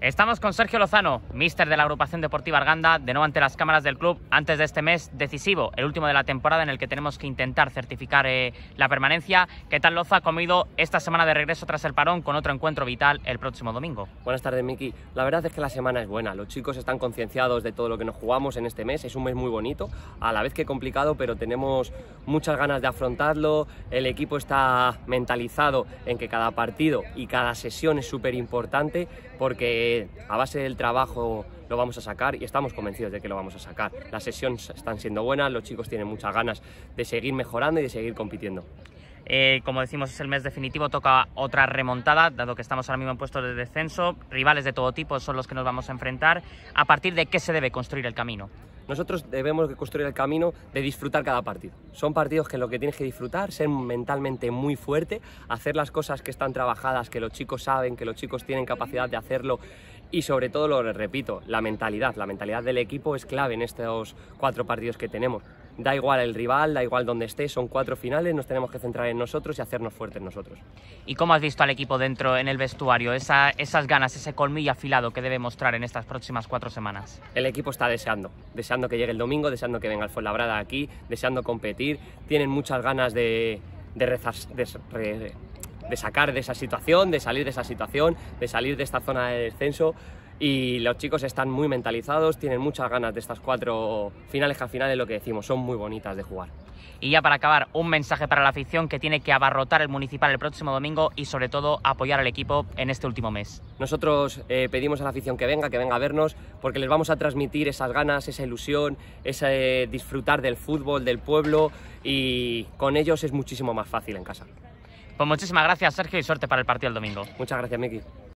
Estamos con Sergio Lozano, mister de la agrupación deportiva Arganda, de nuevo ante las cámaras del club antes de este mes decisivo, el último de la temporada en el que tenemos que intentar certificar eh, la permanencia. ¿Qué tal Loza ha comido esta semana de regreso tras el parón con otro encuentro vital el próximo domingo? Buenas tardes, Miki. La verdad es que la semana es buena. Los chicos están concienciados de todo lo que nos jugamos en este mes. Es un mes muy bonito, a la vez que complicado, pero tenemos muchas ganas de afrontarlo. El equipo está mentalizado en que cada partido y cada sesión es súper importante porque a base del trabajo lo vamos a sacar y estamos convencidos de que lo vamos a sacar. Las sesiones están siendo buenas, los chicos tienen muchas ganas de seguir mejorando y de seguir compitiendo. Eh, como decimos, es el mes definitivo, toca otra remontada, dado que estamos ahora mismo en puestos de descenso. Rivales de todo tipo son los que nos vamos a enfrentar. ¿A partir de qué se debe construir el camino? Nosotros debemos de construir el camino de disfrutar cada partido. Son partidos que lo que tienes que disfrutar, ser mentalmente muy fuerte, hacer las cosas que están trabajadas, que los chicos saben, que los chicos tienen capacidad de hacerlo y sobre todo, lo repito, la mentalidad. La mentalidad del equipo es clave en estos cuatro partidos que tenemos. Da igual el rival, da igual donde esté, son cuatro finales, nos tenemos que centrar en nosotros y hacernos fuertes nosotros. ¿Y cómo has visto al equipo dentro en el vestuario? esas ganas, ese colmillo afilado que debe mostrar en estas próximas cuatro semanas. El equipo está deseando, deseando que llegue el domingo, deseando que venga el Labrada aquí, deseando competir. Tienen muchas ganas de sacar de esa situación, de salir de esa situación, de salir de esta zona de descenso y los chicos están muy mentalizados, tienen muchas ganas de estas cuatro finales que al final es lo que decimos, son muy bonitas de jugar. Y ya para acabar, un mensaje para la afición que tiene que abarrotar el municipal el próximo domingo y sobre todo apoyar al equipo en este último mes. Nosotros eh, pedimos a la afición que venga, que venga a vernos, porque les vamos a transmitir esas ganas, esa ilusión, ese disfrutar del fútbol, del pueblo y con ellos es muchísimo más fácil en casa. Pues muchísimas gracias Sergio y suerte para el partido el domingo. Muchas gracias Miki.